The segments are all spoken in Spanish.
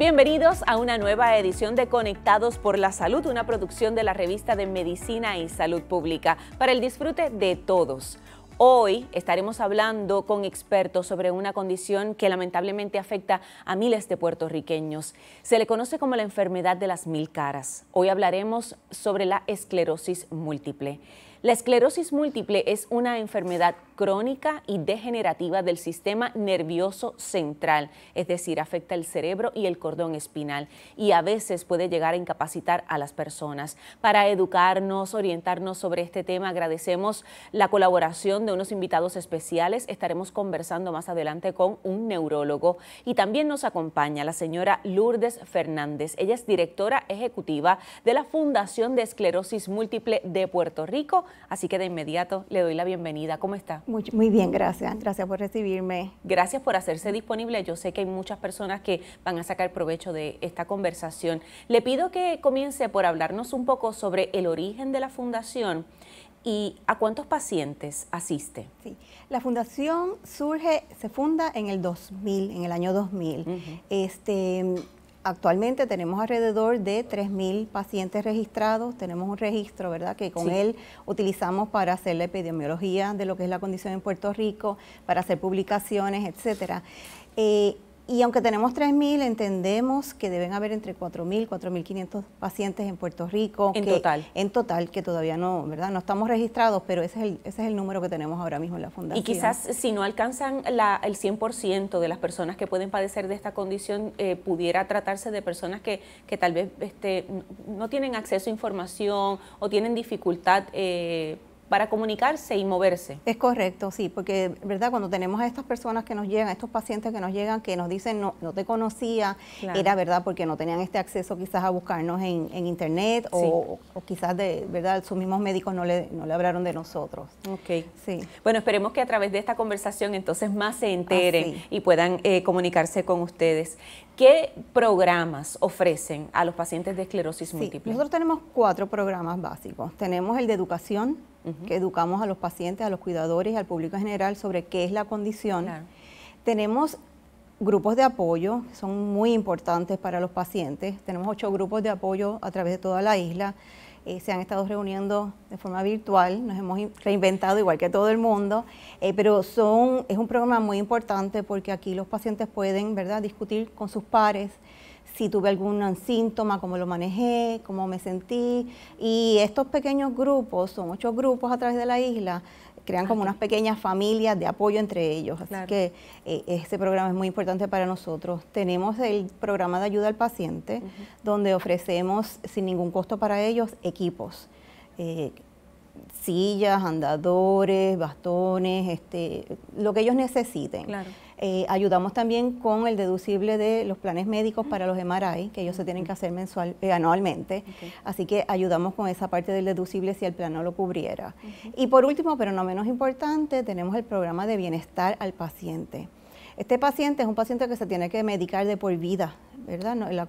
Bienvenidos a una nueva edición de Conectados por la Salud, una producción de la revista de Medicina y Salud Pública, para el disfrute de todos. Hoy estaremos hablando con expertos sobre una condición que lamentablemente afecta a miles de puertorriqueños. Se le conoce como la enfermedad de las mil caras. Hoy hablaremos sobre la esclerosis múltiple. La esclerosis múltiple es una enfermedad crónica y degenerativa del sistema nervioso central, es decir, afecta el cerebro y el cordón espinal y a veces puede llegar a incapacitar a las personas. Para educarnos, orientarnos sobre este tema, agradecemos la colaboración de unos invitados especiales. Estaremos conversando más adelante con un neurólogo y también nos acompaña la señora Lourdes Fernández. Ella es directora ejecutiva de la Fundación de Esclerosis Múltiple de Puerto Rico Así que de inmediato le doy la bienvenida. ¿Cómo está? Muy, bien, gracias. Gracias por recibirme. Gracias por hacerse disponible. Yo sé que hay muchas personas que van a sacar provecho de esta conversación. Le pido que comience por hablarnos un poco sobre el origen de la fundación ¿Y a cuántos pacientes asiste? Sí, la fundación surge, se funda en el 2000, en el año 2000. Actualmente tenemos alrededor de 3.000 pacientes registrados, tenemos un registro, ¿verdad?, que con él utilizamos para hacer la epidemiología de lo que es la condición en Puerto Rico, para hacer publicaciones, etcétera. Eh, y aunque tenemos 3.000, entendemos que deben haber entre 4.000, 4.500 pacientes en Puerto Rico. En total. En total, que todavía no, ¿verdad? No estamos registrados, pero ese es el, ese es el número que tenemos ahora mismo en la Fundación. Y quizás si no alcanzan la, el 100% de las personas que pueden padecer de esta condición, eh, pudiera tratarse de personas que, que tal vez este, no tienen acceso a información o tienen dificultad. Eh, para comunicarse y moverse. Es correcto, sí, porque verdad cuando tenemos a estas personas que nos llegan, a estos pacientes que nos llegan, que nos dicen no, no te conocía, era verdad porque no tenían este acceso quizás a buscarnos en, internet o, quizás de verdad sus mismos médicos no le, hablaron de nosotros. Ok. Sí. Bueno, esperemos que a través de esta conversación entonces más se enteren ah, y puedan eh, comunicarse con ustedes. ¿Qué programas ofrecen a los pacientes de esclerosis múltiple? Nosotros tenemos cuatro programas básicos. Tenemos el de educación, que educamos a los pacientes, a los cuidadores y al público en general sobre qué es la condición. Tenemos grupos de apoyo, son muy importantes para los pacientes. Tenemos ocho grupos de apoyo a través de toda la isla. Eh, se han estado reuniendo de forma virtual, nos hemos reinventado igual que todo el mundo, eh, pero son, es un programa muy importante porque aquí los pacientes pueden ¿verdad? discutir con sus pares si tuve algún síntoma, cómo lo manejé, cómo me sentí. Y estos pequeños grupos, son ocho grupos a través de la isla, crean como unas pequeñas familias de apoyo entre ellos. Así que eh, este programa es muy importante para nosotros. Tenemos el programa de ayuda al paciente, donde ofrecemos sin ningún costo para ellos equipos. Eh, sillas, andadores, bastones, este, lo que ellos necesiten. Eh, ayudamos también con el deducible de los planes médicos para los MRI, que ellos se tienen que hacer mensual, eh, anualmente. Así que ayudamos con esa parte del deducible si el plan no lo cubriera. Y por último, pero no menos importante, tenemos el programa de bienestar al paciente. Este paciente es un paciente que se tiene que medicar de por vida la,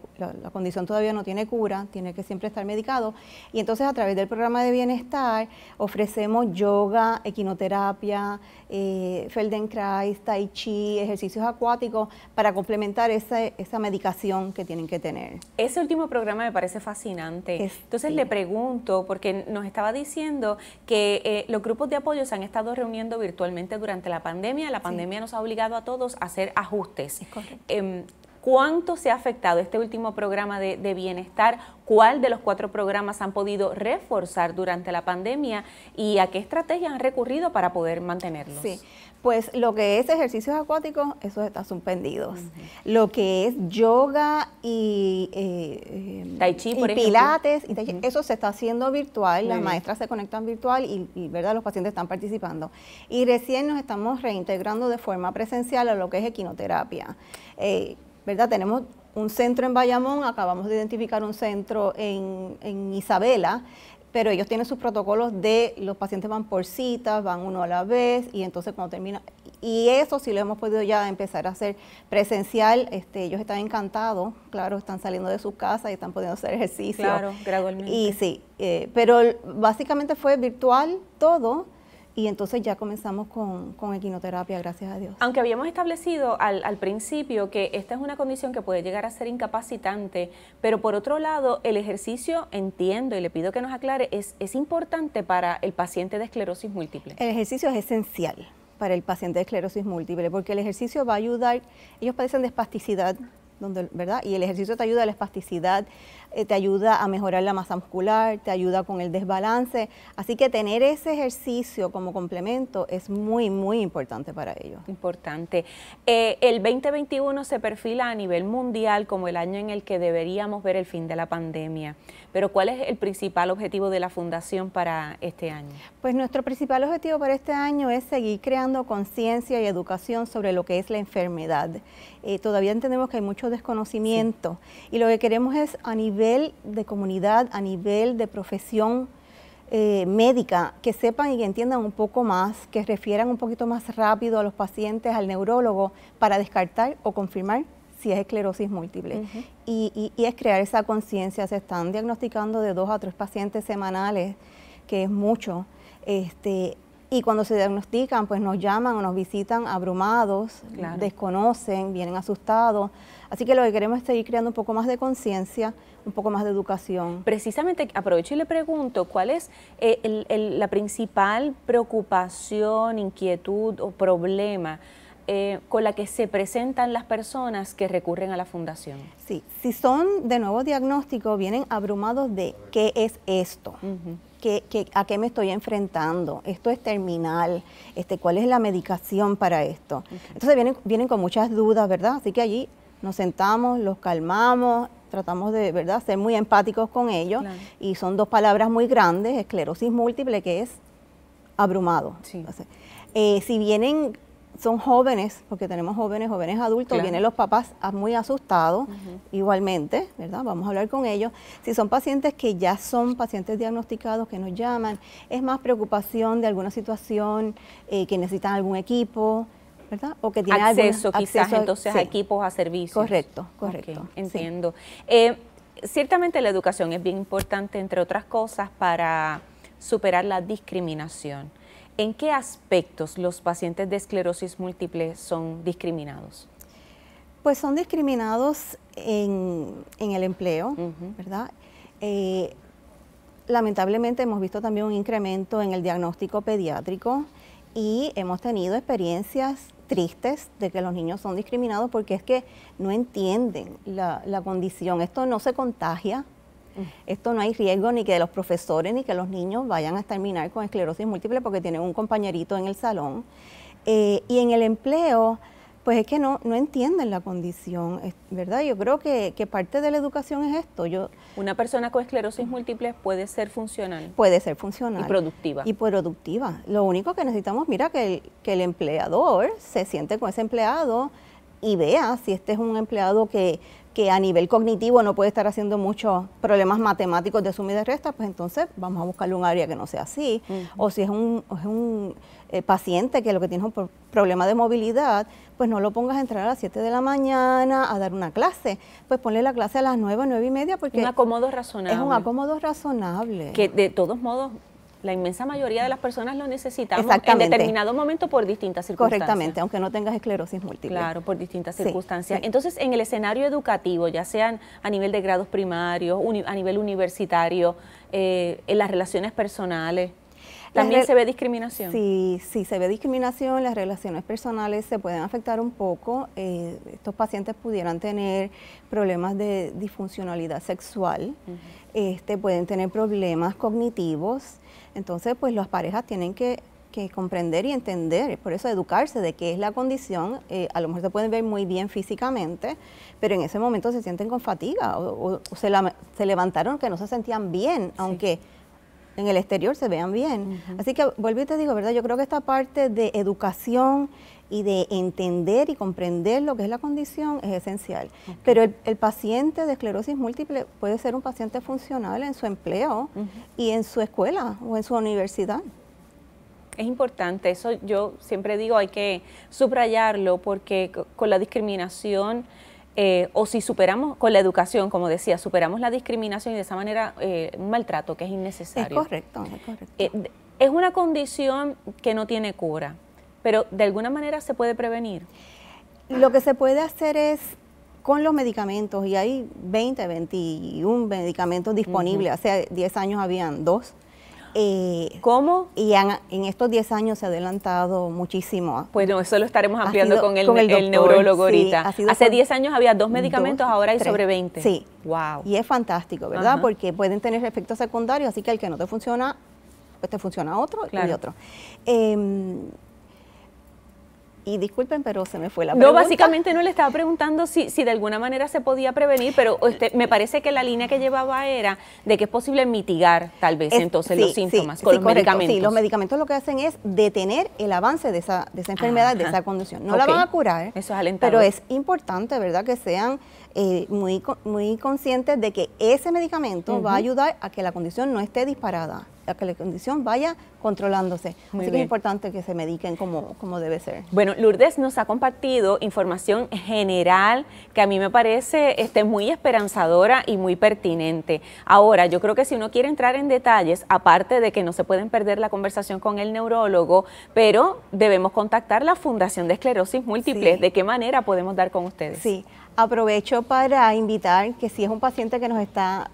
condición todavía no tiene cura, tiene que siempre estar medicado. Y entonces a través del programa de bienestar ofrecemos yoga, equinoterapia, eh, Feldenkrais, tai chi, ejercicios acuáticos para complementar esa, medicación que tienen que tener. Ese último programa me parece fascinante. entonces le pregunto, porque nos estaba diciendo que eh, los grupos de apoyo se han estado reuniendo virtualmente durante la pandemia. La pandemia nos ha obligado a todos a hacer ajustes. Es em, ¿Cuánto se ha afectado este último programa de, bienestar? ¿Cuál de los cuatro programas han podido reforzar durante la pandemia? ¿Y a qué estrategias han recurrido para poder mantenerlos? Sí, pues lo que es ejercicios acuáticos, esos están suspendidos. Lo que es yoga y, eh, em, tai chi, por pilates, y eso se está haciendo virtual, las maestras se conectan virtual y, ¿verdad? los pacientes están participando. Y recién nos estamos reintegrando de forma presencial a lo que es equinoterapia. Eh, ¿verdad? Tenemos un centro en Bayamón, acabamos de identificar un centro en, Isabela, pero ellos tienen sus protocolos de los pacientes van por citas, van uno a la vez y entonces cuando termina y eso sí lo hemos podido ya empezar a hacer presencial, este, ellos están encantados, claro, están saliendo de sus casas y están pudiendo hacer ejercicio. Claro, gradualmente. Y sí, eh, pero básicamente fue virtual todo y entonces ya comenzamos con, equinoterapia, gracias a Dios. Aunque habíamos establecido al, principio que esta es una condición que puede llegar a ser incapacitante, pero por otro lado, el ejercicio, entiendo y le pido que nos aclare, es, es importante para el paciente de esclerosis múltiple. El ejercicio es esencial para el paciente de esclerosis múltiple, porque el ejercicio va a ayudar, ellos padecen de espasticidad, donde, ¿verdad? Y el ejercicio te ayuda a la espasticidad, eh, te ayuda a mejorar la masa muscular, te ayuda con el desbalance. Así que tener ese ejercicio como complemento es muy, muy importante para ellos. Importante. Eh, el 2021 se perfila a nivel mundial como el año en el que deberíamos ver el fin de la pandemia. Pero ¿cuál es el principal objetivo de la Fundación para este año? Pues nuestro principal objetivo para este año es seguir creando conciencia y educación sobre lo que es la enfermedad. Eh, todavía entendemos que hay mucho desconocimiento y lo que queremos es a nivel de comunidad, a nivel de profesión eh, médica, que sepan y que entiendan un poco más, que refieran un poquito más rápido a los pacientes, al neurólogo, para descartar o confirmar si es esclerosis múltiple. y, es crear esa conciencia. Se están diagnosticando de dos a tres pacientes semanales, que es mucho. Este, y cuando se diagnostican, pues nos llaman o nos visitan abrumados, desconocen, vienen asustados. Así que lo que queremos es seguir creando un poco más de conciencia, un poco más de educación. Precisamente, aprovecho y le pregunto, ¿cuál es eh, la principal preocupación, inquietud o problema? Eh, con la que se presentan las personas que recurren a la fundación. Sí, si son de nuevo diagnóstico, vienen abrumados de qué es esto. a qué me estoy enfrentando, esto es terminal, este, cuál es la medicación para esto. Entonces vienen, vienen con muchas dudas, ¿verdad? Así que allí nos sentamos, los calmamos, tratamos de verdad ser muy empáticos con ellos y son dos palabras muy grandes, esclerosis múltiple que es abrumado. Eh, si vienen, son jóvenes, porque tenemos jóvenes, jóvenes adultos, vienen los papás muy asustados, igualmente, ¿verdad? Vamos a hablar con ellos. Si son pacientes que ya son pacientes diagnosticados, que nos llaman, es más preocupación de alguna situación, eh, que necesitan algún equipo, ¿verdad? O que tiene acceso quizás entonces a equipos, a servicios. Correcto, correcto. entiendo. Eh, ciertamente la educación es bien importante, entre otras cosas, para superar la discriminación. ¿En qué aspectos los pacientes de esclerosis múltiple son discriminados? Pues son discriminados en, en el empleo, ¿verdad? Eh, lamentablemente hemos visto también un incremento en el diagnóstico pediátrico y hemos tenido experiencias tristes de que los niños son discriminados porque es que no entienden la, condición. Esto no se contagia, esto no hay riesgo ni que los profesores ni que los niños vayan a terminar con esclerosis múltiple porque tienen un compañerito en el salón. Eh, y en el empleo pues es que no, no entienden la condición, ¿verdad? Yo creo que, parte de la educación es esto. Yo, Una persona con esclerosis múltiple puede ser funcional. Puede ser funcional. Y productiva. Y productiva. Lo único que necesitamos, mira, que el, que el empleador se siente con ese empleado y vea si este es un empleado que que a nivel cognitivo no puede estar haciendo muchos problemas matemáticos de suma y de resta, pues entonces vamos a buscarle un área que no sea así. O si es un, eh, paciente que lo que tiene es un problema de movilidad, pues no lo pongas a entrar a las 7 de la mañana a dar una clase. Pues ponle la clase a las 9, 9 y media porque... Un acomodo razonable. Es un acomodo razonable. Que de todos modos la inmensa mayoría de las personas lo necesitamos en determinado momento por distintas circunstancias. Correctamente, aunque no tengas esclerosis múltiple. Claro, por distintas circunstancias. Entonces, en el escenario educativo, ya sean a nivel de grados primarios, a nivel universitario, eh, en las relaciones personales, ¿También se ve discriminación? Sí, sí, se ve discriminación. Las relaciones personales se pueden afectar un poco. Eh, estos pacientes pudieran tener problemas de disfuncionalidad sexual, este, pueden tener problemas cognitivos, entonces, pues las parejas tienen que, que comprender y entender, por eso educarse de qué es la condición. Eh, a lo mejor se pueden ver muy bien físicamente, pero en ese momento se sienten con fatiga o, se, se, levantaron que no se sentían bien, aunque en el exterior se vean bien. Así que vuelvo y te digo, ¿verdad? Yo creo que esta parte de educación y de entender y comprender lo que es la condición es esencial. Pero el, paciente de esclerosis múltiple puede ser un paciente funcional en su empleo y en su escuela o en su universidad. Es importante, eso yo siempre digo, hay que subrayarlo porque con la discriminación eh, o si superamos con la educación, como decía, superamos la discriminación y de esa manera eh, un maltrato que es innecesario. Es correcto, es correcto. Eh, es una condición que no tiene cura, pero de alguna manera se puede prevenir. Lo que se puede hacer es con los medicamentos, y hay 20, 21 medicamentos disponibles, hace 10 años habían dos, eh, ¿Cómo? Y en estos 10 años se ha adelantado muchísimo. Bueno, eso lo estaremos ampliando con, el, neurólogo ahorita. Hace 10 años había dos medicamentos, ahora hay sobre 20. Sí. Wow. Y es fantástico, ¿verdad? Porque pueden tener efectos secundarios, así que el que no te funciona, pues te funciona otro y otro. Em, y disculpen, pero se me fue la pregunta. No, básicamente no le estaba preguntando si, si de alguna manera se podía prevenir, pero este me parece que la línea que llevaba era de que es posible mitigar tal vez entonces los síntomas con los medicamentos. los medicamentos lo que hacen es detener el avance de esa, de esa enfermedad, de esa condición. No la van a curar, Eso es pero es importante, ¿verdad?, que sean eh, muy, muy conscientes de que ese medicamento va a ayudar a que la condición no esté disparada que la condición vaya controlándose. Así que es importante que se mediquen como, como debe ser. Bueno, Lourdes nos ha compartido información general que a mí me parece este, muy esperanzadora y muy pertinente. Ahora, yo creo que si uno quiere entrar en detalles, aparte de que no se pueden perder la conversación con el neurólogo, pero debemos contactar la Fundación de Esclerosis Múltiple. ¿De qué manera podemos dar con ustedes? Sí, aprovecho para invitar que si es un paciente que nos está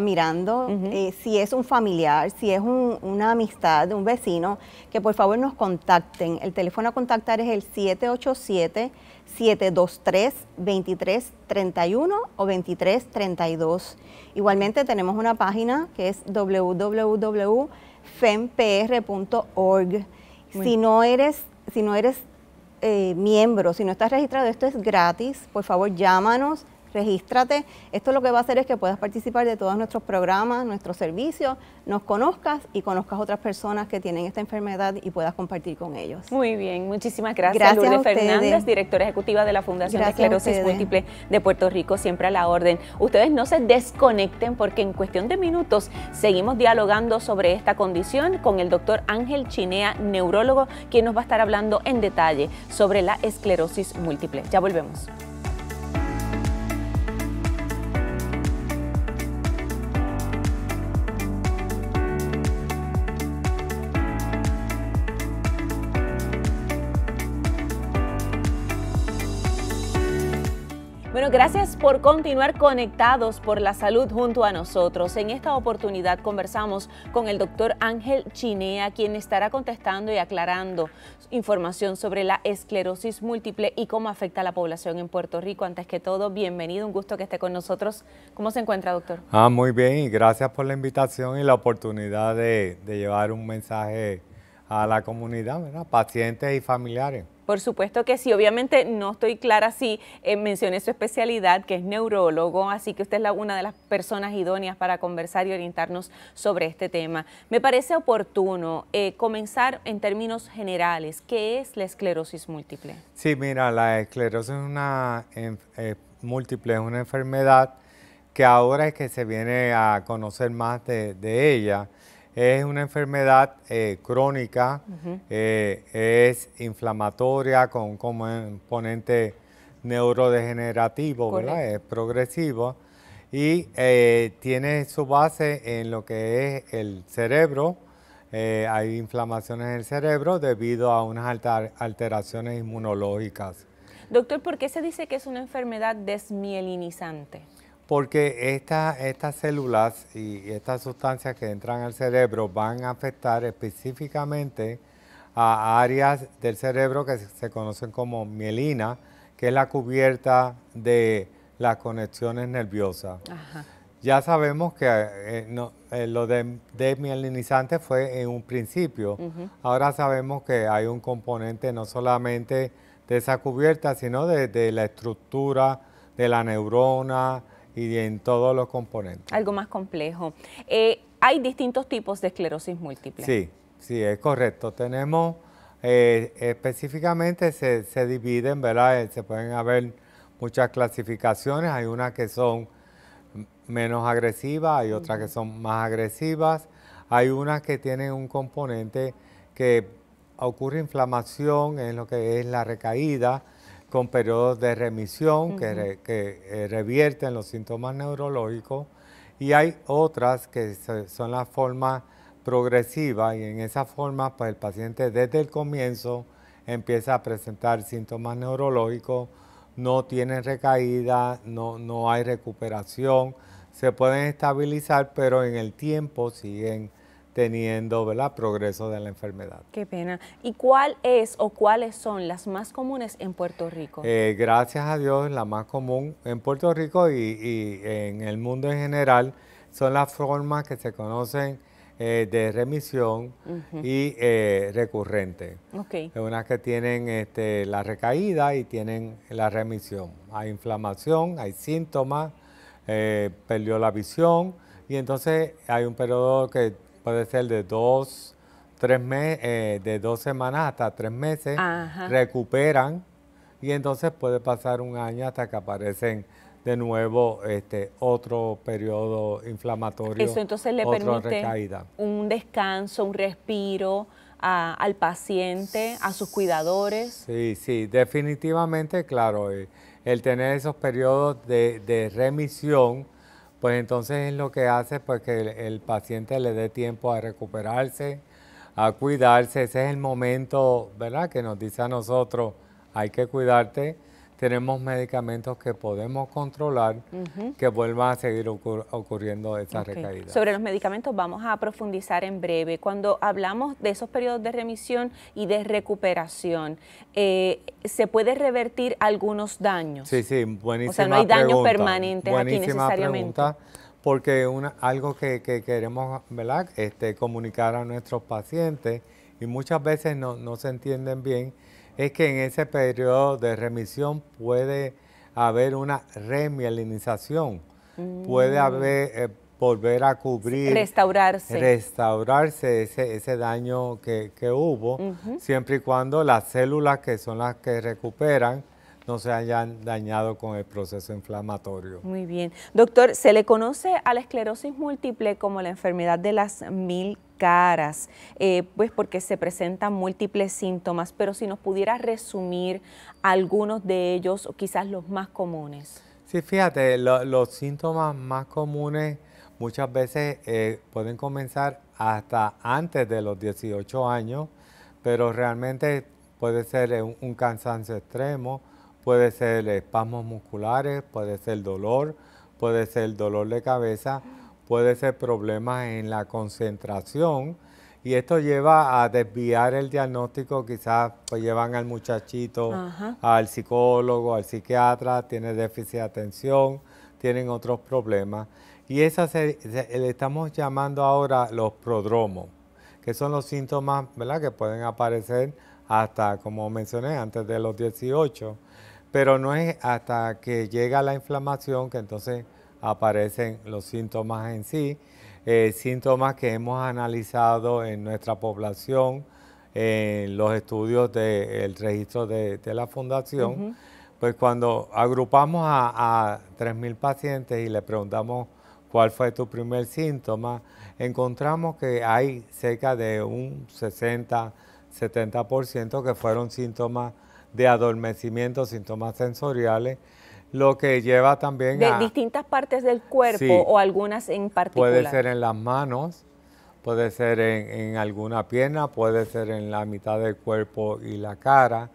Mirando, eh, si es un familiar, si es una amistad, un vecino, que por favor nos contacten. El teléfono a contactar es el 787-723-2331 o 2332. Igualmente tenemos una página que es www.fempr.org. Si no eres, si no eres eh, miembro, si no estás registrado, esto es gratis. Por favor, llámanos, regístrate. Esto lo que va a hacer es que puedas participar de todos nuestros programas, nuestros servicios, nos conozcas y conozcas otras personas que tienen esta enfermedad y puedas compartir con ellos. Muy bien, muchísimas gracias, gracias Lourdes Fernández, directora ejecutiva de la Fundación de Esclerosis Múltiple de Puerto Rico, siempre a la orden. Ustedes no se desconecten porque en cuestión de minutos seguimos dialogando sobre esta condición con el doctor Ángel Chinea, neurólogo, quien nos va a estar hablando en detalle sobre la esclerosis múltiple. Ya volvemos. gracias por continuar conectados por la salud junto a nosotros. En esta oportunidad conversamos con el doctor Ángel Chinea, quien estará contestando y aclarando información sobre la esclerosis múltiple y cómo afecta a la población en Puerto Rico. Antes que todo, bienvenido, un gusto que esté con nosotros. ¿Cómo se encuentra, doctor? Ah, muy bien, y gracias por la invitación y la oportunidad de, llevar un mensaje a la comunidad, pacientes y familiares. Por supuesto que sí, obviamente no estoy clara si eh, mencioné su especialidad, que es neurólogo, así que usted es la, una de las personas idóneas para conversar y orientarnos sobre este tema. Me parece oportuno eh, comenzar en términos generales. ¿Qué es la esclerosis múltiple? Sí, mira, la esclerosis una, eh, múltiple es una enfermedad que ahora es que se viene a conocer más de, de ella es una enfermedad eh, crónica, eh, es inflamatoria con componente neurodegenerativo, Es progresivo y eh, tiene su base en lo que es el cerebro. hay inflamaciones en el cerebro debido a unas alteraciones inmunológicas. Doctor, ¿por qué se dice que es una enfermedad desmielinizante? Porque estas células y estas sustancias que entran al cerebro van a afectar específicamente a áreas del cerebro que se conocen como mielina, que es la cubierta de las conexiones nerviosas. Ya sabemos que eh, eh, lo de desmielinizante fue en un principio. Ahora sabemos que hay un componente no solamente de esa cubierta, sino de la estructura de la neurona, y en todos los componentes. Algo más complejo. Eh, hay distintos tipos de esclerosis múltiple. Sí, sí, es correcto. Tenemos eh, específicamente se, dividen, ¿verdad? Eh, se pueden haber muchas clasificaciones. Hay unas que son menos agresivas, hay otras que son más agresivas. Hay unas que tienen un componente que ocurre inflamación, es lo que es la recaída, con periodos de remisión que, eh, revierten los síntomas neurológicos y hay otras que son la forma progresiva y en esa forma pues el paciente desde el comienzo empieza a presentar síntomas neurológicos, no tiene recaída, no, no hay recuperación, se pueden estabilizar pero en el tiempo siguen teniendo ¿verdad? progreso de la enfermedad. Qué pena. ¿Y cuál es o cuáles son las más comunes en Puerto Rico? Eh, gracias a Dios, la más común en Puerto Rico y, en el mundo en general son las formas que se conocen eh, de remisión y eh, recurrente. Okay. Unas que tienen este, la recaída y tienen la remisión. Hay inflamación, hay síntomas, perdió la visión y entonces hay un periodo que puede ser de dos, tres meses, eh, de dos semanas hasta tres meses, recuperan y entonces puede pasar un año hasta que aparecen de nuevo este otro periodo inflamatorio. Eso entonces le permite un descanso, un respiro al paciente, a sus cuidadores. Sí, sí, definitivamente, claro, eh, el tener esos periodos de, de remisión pues entonces es lo que hace pues que el, el, paciente le dé tiempo a recuperarse, a cuidarse. Ese es el momento, ¿verdad? Que nos dice a nosotros, hay que cuidarte tenemos medicamentos que podemos controlar que vuelvan a seguir ocurriendo esas recaídas. Sobre los medicamentos vamos a profundizar en breve. Cuando hablamos de esos periodos de remisión y de recuperación, eh, ¿se puede revertir algunos daños? Sí, sí, buenísima O sea, no hay daños permanentes aquí necesariamente. Pregunta porque una, algo que, queremos ¿verdad? Este, comunicar a nuestros pacientes y muchas veces no se entienden bien es que en ese periodo de remisión puede haber una remielinización, puede mm. haber, eh, volver a cubrir. Restaurarse. Restaurarse ese, daño que, hubo, siempre y cuando las células que son las que recuperan no se hayan dañado con el proceso inflamatorio. Muy bien. Doctor, se le conoce a la esclerosis múltiple como la enfermedad de las mil caras, eh, pues porque se presentan múltiples síntomas, pero si nos pudiera resumir algunos de ellos o quizás los más comunes. Sí, fíjate, los síntomas más comunes muchas veces eh, pueden comenzar hasta antes de los 18 años, pero realmente puede ser un cansancio extremo, puede ser espasmos musculares, puede ser dolor, puede ser dolor de cabeza puede ser problemas en la concentración y esto lleva a desviar el diagnóstico, quizás pues, llevan al muchachito, al psicólogo, al psiquiatra, tiene déficit de atención, tienen otros problemas. Y esa se, le estamos llamando ahora los prodromos, que son los síntomas ¿verdad? que pueden aparecer hasta, como mencioné, antes de los 18, pero no es hasta que llega la inflamación que entonces aparecen los síntomas en sí, eh, síntomas que hemos analizado en nuestra población, en los estudios del registro de, la fundación, pues cuando agrupamos a, a 3.000 pacientes y le preguntamos cuál fue tu primer síntoma, encontramos que hay cerca de un 60, 70% que fueron síntomas de adormecimiento, síntomas sensoriales, lo que lleva también de distintas partes del cuerpo o algunas en particular. Puede ser en las manos, puede ser en, alguna pierna, puede ser en la mitad del cuerpo y la cara.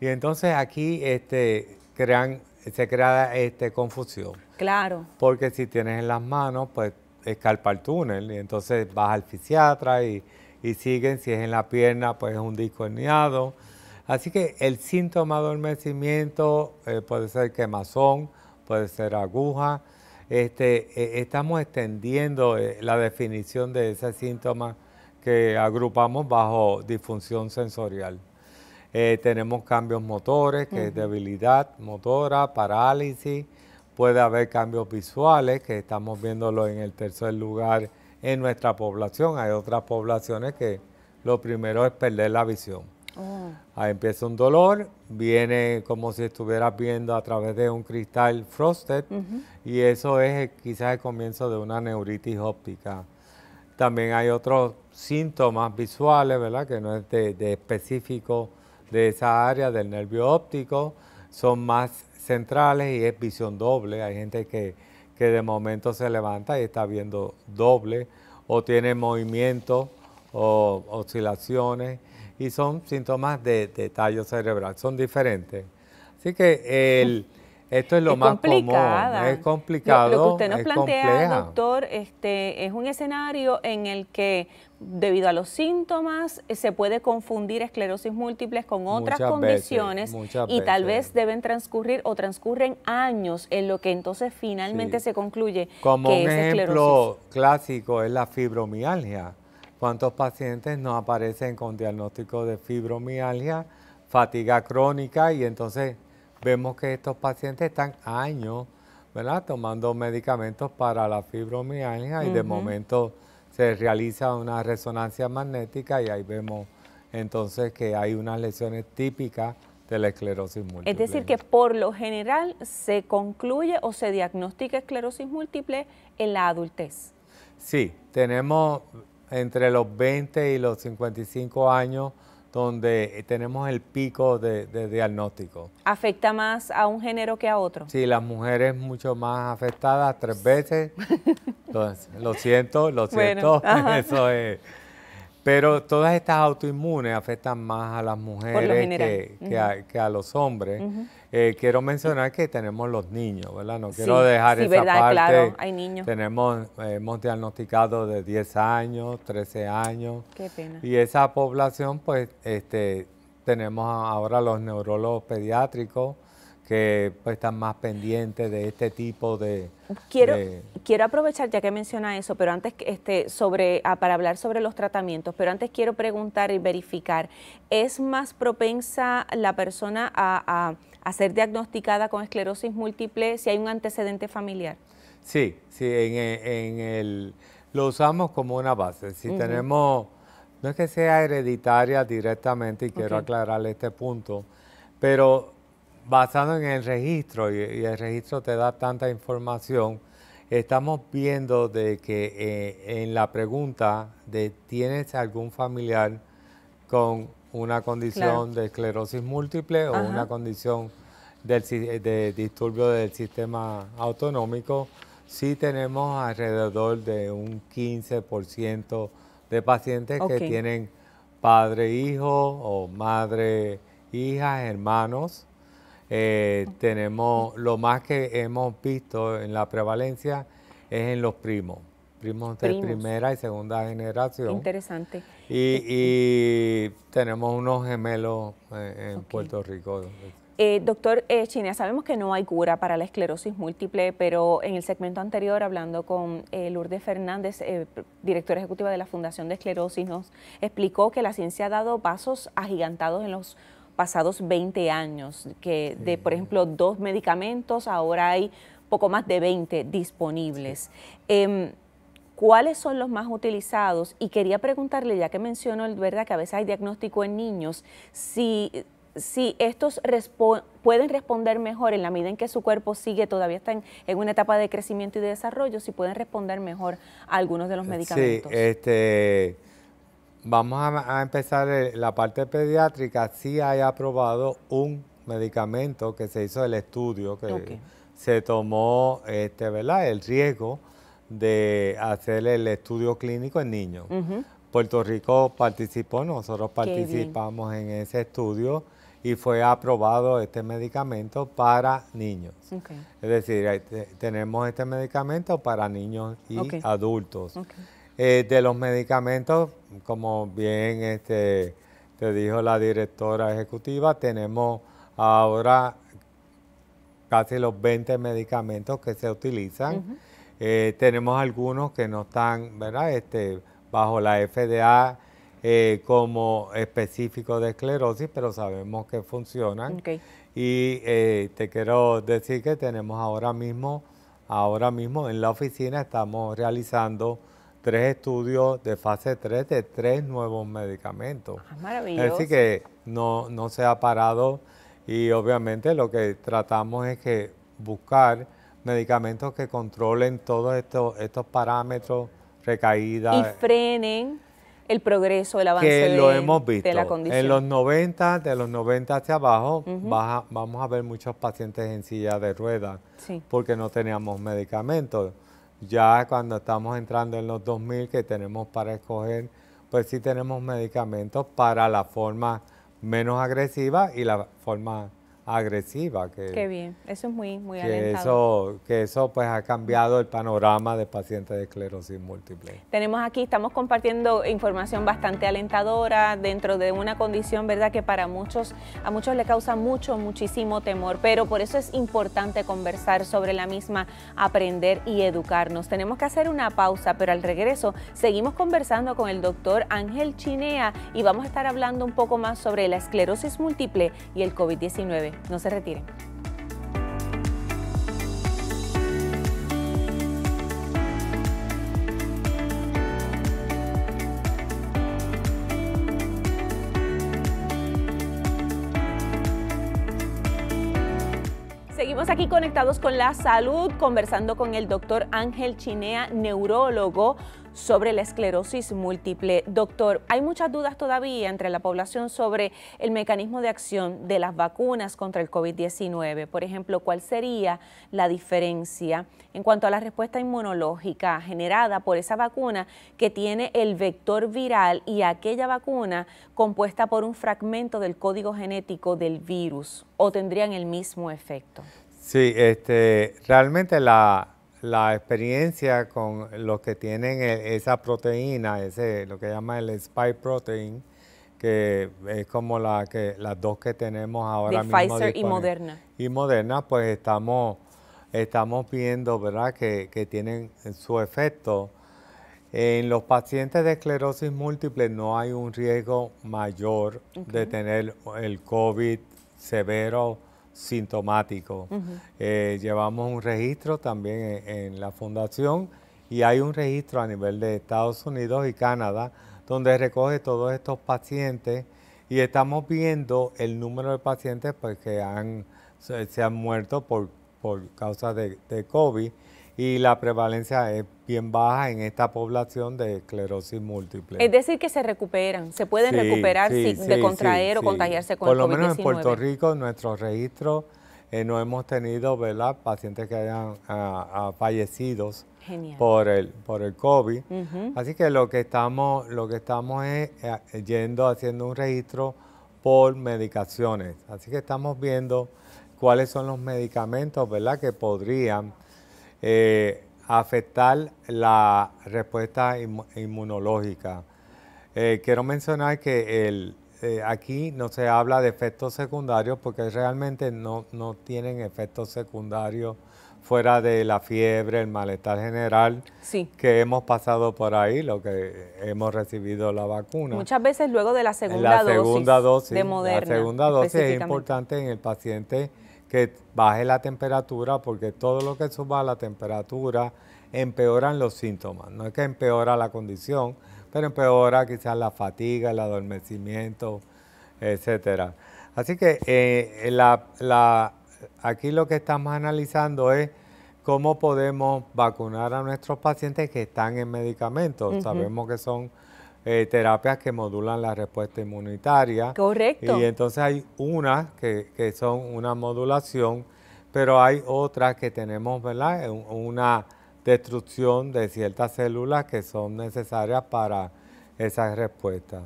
Y entonces aquí este, crean, se crea este, confusión. Claro. Porque si tienes en las manos, pues escarpa el túnel y entonces vas al fisiatra y, y siguen, si es en la pierna, pues es un disco herniado Así que el síntoma de adormecimiento eh, puede ser quemazón, puede ser aguja. Este, eh, estamos extendiendo eh, la definición de ese síntoma que agrupamos bajo disfunción sensorial. tenemos cambios motores, que es debilidad motora, parálisis, puede haber cambios visuales, que estamos viéndolo en el tercer lugar en nuestra población. Hay otras poblaciones que lo primero es perder la visión. Oh. Ahí empieza un dolor, viene como si estuvieras viendo a través de un cristal frosted y eso es eh, quizás el comienzo de una neuritis óptica. También hay otros síntomas visuales, ¿verdad? Que no es de, específico de esa área del nervio óptico, son más centrales y es visión doble. Hay gente que, que de momento se levanta y está viendo doble o tiene movimiento o oscilaciones y son síntomas de, de tallo cerebral, son diferentes. Así que esto es lo más es complicado. Lo, que usted nos plantea, doctor, este, es un escenario en el que debido a los síntomas se puede confundir esclerosis múltiple con otras condiciones y tal vez deben transcurrir o transcurren años en lo que entonces finalmente se concluye Como un ejemplo clásico es la fibromialgia cuántos pacientes no aparecen con diagnóstico de fibromialgia, fatiga crónica y entonces vemos que estos pacientes están años ¿verdad? tomando medicamentos para la fibromialgia y de momento se realiza una resonancia magnética y ahí vemos entonces que hay unas lesiones típicas de la esclerosis múltiple. Es decir, que por lo general se concluye o se diagnostica esclerosis múltiple en la adultez. Sí, tenemos entre los 20 y los 55 años donde tenemos el pico de, diagnóstico. ¿Afecta más a un género que a otro? Sí, las mujeres mucho más afectadas, tres veces. lo siento, lo siento, Pero todas estas autoinmunes afectan más a las mujeres que, a, los hombres. Eh, quiero mencionar que tenemos los niños, ¿verdad? No quiero dejar sí, verdad, Claro, hay niños. Tenemos, eh, hemos diagnosticado de 10 años, 13 años. Qué pena. Y esa población, pues, este, tenemos ahora los neurólogos pediátricos que pues, están más pendientes de este tipo de... Quiero, quiero aprovechar, ya que menciona eso, pero antes este, sobre, ah, para hablar sobre los tratamientos, pero antes quiero preguntar y verificar, ¿es más propensa la persona a a diagnosticada con esclerosis múltiple si hay un antecedente familiar? Sí, sí, en, eh, el, lo usamos como una base. Si tenemos, no es que sea hereditaria directamente, y quiero aclararle este punto, pero basado en el registro, y, el registro te da tanta información, estamos viendo de que eh, en la pregunta de ¿tienes algún familiar con una condición de esclerosis múltiple o una condición del, de disturbio del sistema autonómico, sí tenemos alrededor de un 15% de pacientes que tienen padre, hijo o madre, hija hermanos. Eh, tenemos lo más que hemos visto en la prevalencia es en los primos, primos de primera y segunda generación. Interesante. Y, tenemos unos gemelos eh, en, Puerto Rico. Eh, doctor eh, Chinea, sabemos que no hay cura para la esclerosis múltiple, pero en el segmento anterior, hablando con eh, Lourdes Fernández, director ejecutivo ejecutiva de la Fundación de Esclerosis, nos explicó que la ciencia ha dado pasos agigantados en los pasados 20 años, que de, por ejemplo, dos medicamentos, ahora hay poco más de 20 disponibles. Em, cuáles son los más utilizados y quería preguntarle, ya que mencionó el verdad que a veces hay diagnóstico en niños, si si estos pueden responder mejor en la medida en que su cuerpo sigue, todavía está en, una etapa de crecimiento y de desarrollo, si pueden responder mejor a algunos de los medicamentos. Sí, este, vamos a, empezar eh, la parte pediátrica. Sí hay aprobado un medicamento que se hizo el estudio, que se tomó este, ¿verdad? el riesgo de hacer el estudio clínico en niños. Puerto Rico participó, nosotros participamos en ese estudio y fue aprobado este medicamento para niños. Es decir, tenemos este medicamento para niños y adultos. Eh, de los medicamentos, como bien este, te dijo la directora ejecutiva, tenemos ahora casi los 20 medicamentos que se utilizan. Eh, tenemos algunos que no están, ¿verdad? Este, bajo la FDA eh, como específico de esclerosis, pero sabemos que funcionan. Y eh, te quiero decir que tenemos ahora mismo, ahora mismo en la oficina estamos realizando tres estudios de fase 3 de tres nuevos medicamentos. Ah, maravilloso. Así que no, no se ha parado y obviamente lo que tratamos es que buscar medicamentos que controlen todos estos, estos parámetros, recaídas. Y frenen el progreso, el avance que de, hemos visto. la condición. En los 90, de los 90 hacia abajo, vamos a ver muchos pacientes en silla de ruedas porque no teníamos medicamentos. Ya cuando estamos entrando en los 2000 que tenemos para escoger, pues sí tenemos medicamentos para la forma menos agresiva y la forma agresiva. Que, Qué bien, eso es muy, muy alentador. Eso, que eso pues ha cambiado el panorama de pacientes de esclerosis múltiple. Tenemos aquí, estamos compartiendo información bastante alentadora dentro de una condición, ¿verdad? Que para muchos, a muchos le causa mucho, muchísimo temor, pero por eso es importante conversar sobre la misma, aprender y educarnos. Tenemos que hacer una pausa, pero al regreso seguimos conversando con el doctor Ángel Chinea y vamos a estar hablando un poco más sobre la esclerosis múltiple y el COVID-19. No se retiren. Seguimos aquí conectados con la salud, conversando con el doctor Ángel Chinea, neurólogo, sobre la esclerosis múltiple. Doctor, hay muchas dudas todavía entre la población sobre el mecanismo de acción de las vacunas contra el COVID-19. Por ejemplo, ¿cuál sería la diferencia en cuanto a la respuesta inmunológica generada por esa vacuna que tiene el vector viral y aquella vacuna compuesta por un fragmento del código genético del virus? ¿O tendrían el mismo efecto? Sí, este, realmente la la experiencia con los que tienen e, esa proteína, ese, lo que llama el spike protein, que es como la que, las dos que tenemos ahora de Pfizer y Moderna. Y Moderna, pues estamos, estamos viendo, ¿verdad?, que, tienen su efecto. En los pacientes de esclerosis múltiple no hay un riesgo mayor de tener el COVID severo sintomático. Eh, llevamos un registro también en, la fundación y hay un registro a nivel de Estados Unidos y Canadá donde recoge todos estos pacientes y estamos viendo el número de pacientes pues, que han, se, han muerto por, por causa de, de COVID y la prevalencia es bien baja en esta población de esclerosis múltiple. Es decir, que se recuperan, se pueden recuperar de contraer o contagiarse con el covid Por lo menos en Puerto Rico, en nuestros registros, eh, no hemos tenido ¿verdad? pacientes que hayan ah, ah, fallecidos por el, por el COVID. Así que lo que estamos, lo que estamos es eh, yendo haciendo un registro por medicaciones. Así que estamos viendo cuáles son los medicamentos ¿verdad? que podrían eh, afectar la respuesta inmunológica. Eh, quiero mencionar que eh, aquí no se habla de efectos secundarios porque realmente no, no tienen efectos secundarios fuera de la fiebre, el malestar general que hemos pasado por ahí, lo que hemos recibido la vacuna. Muchas veces luego de la segunda, dosis, de Moderna. La segunda dosis es importante en el paciente que baje la temperatura, porque todo lo que suba la temperatura empeoran los síntomas. No es que empeora la condición, pero empeora quizás la fatiga, el adormecimiento, etcétera. Así que eh, la, aquí lo que estamos analizando es cómo podemos vacunar a nuestros pacientes que están en medicamentos. Sabemos que son eh, terapias que modulan la respuesta inmunitaria. Correcto. Y entonces hay unas que, son una modulación, pero hay otras que tenemos, ¿verdad? Eh, una destrucción de ciertas células que son necesarias para esas respuestas.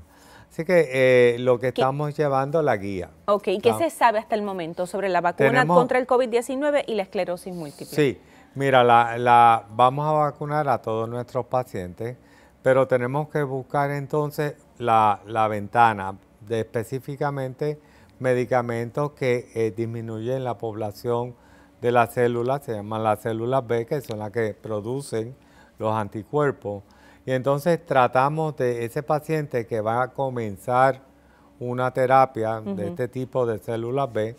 Así que eh, lo que estamos llevando la guía. Ok, ¿qué se sabe hasta el momento sobre la vacuna contra el COVID-19 y la esclerosis múltiple? Sí, mira, la, vamos a vacunar a todos nuestros pacientes pero tenemos que buscar entonces la, ventana de específicamente medicamentos que eh, disminuyen la población de las células, se llaman las células B, que son las que producen los anticuerpos. Y entonces tratamos de ese paciente que va a comenzar una terapia de este tipo de células B,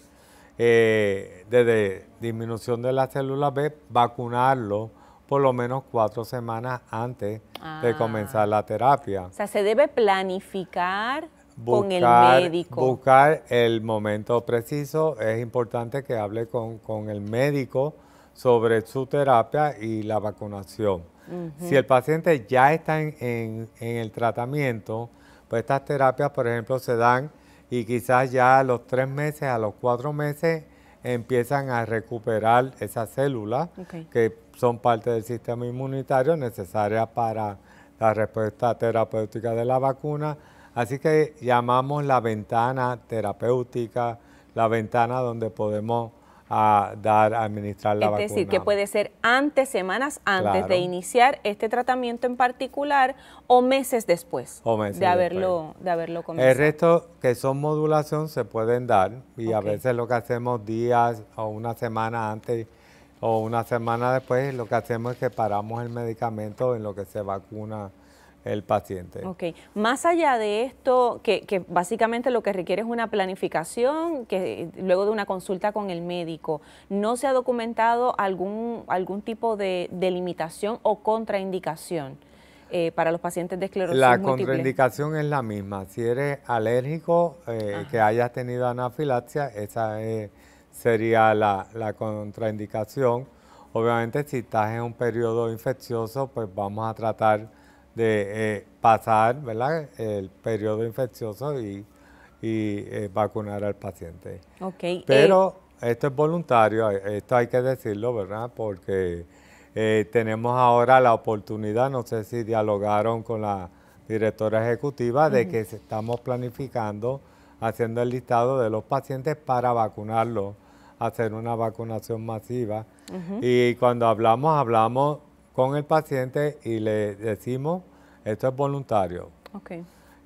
eh, desde disminución de las células B, vacunarlo por lo menos cuatro semanas antes de ah. comenzar la terapia. O sea, se debe planificar con el médico. Buscar el momento preciso. Es importante que hable con, el médico sobre su terapia y la vacunación. Si el paciente ya está en, en, el tratamiento, pues estas terapias, por ejemplo, se dan y quizás ya a los tres meses, a los cuatro meses, empiezan a recuperar esas células que son parte del sistema inmunitario necesaria para la respuesta terapéutica de la vacuna. Así que llamamos la ventana terapéutica, la ventana donde podemos a dar, administrar la es vacuna. Es decir, que puede ser antes, semanas antes de iniciar este tratamiento en particular o meses después de, haberlo, de haberlo comenzado. El resto que son modulación se pueden dar y a veces lo que hacemos días o una semana antes o una semana después, lo que hacemos es que paramos el medicamento en lo que se vacuna el paciente. Ok, más allá de esto, que, básicamente lo que requiere es una planificación, que eh, luego de una consulta con el médico, ¿no se ha documentado algún, algún tipo de, delimitación limitación o contraindicación eh, para los pacientes de esclerosis La contraindicación es la misma, si eres alérgico, eh, que hayas tenido anafilaxia, esa sería la, la contraindicación. Obviamente si estás en un periodo infeccioso, pues vamos a tratar de eh, pasar ¿verdad? el periodo infeccioso y, eh, vacunar al paciente. Okay. Eh, Pero esto es voluntario, esto hay que decirlo, ¿verdad? Porque tenemos ahora la oportunidad, no sé si dialogaron con la directora ejecutiva, de que estamos planificando, haciendo el listado de los pacientes para vacunarlos, hacer una vacunación masiva. Y cuando hablamos, hablamos con el paciente y le decimos, esto es voluntario.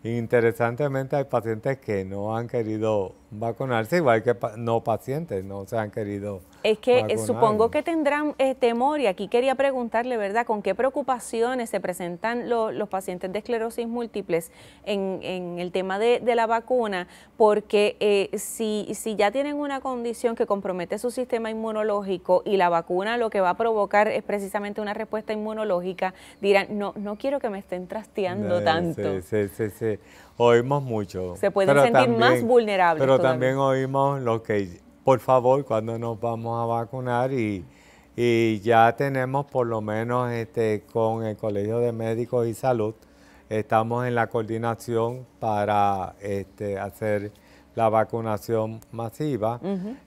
Interesantemente hay pacientes que no han querido vacunarse, igual que no pacientes no se han querido es que eh, supongo que tendrán eh, temor, y aquí quería preguntarle, ¿verdad?, con qué preocupaciones se presentan los pacientes de esclerosis múltiples en, el tema de, la vacuna, porque eh, si, si ya tienen una condición que compromete su sistema inmunológico y la vacuna lo que va a provocar es precisamente una respuesta inmunológica, dirán, no, no quiero que me estén trasteando tanto. Sí, sí, sí, Oímos mucho. Se pueden sentir más vulnerables. Pero también oímos lo que por favor, cuando nos vamos a vacunar y, ya tenemos por lo menos este, con el Colegio de Médicos y Salud, estamos en la coordinación para este, hacer la vacunación masiva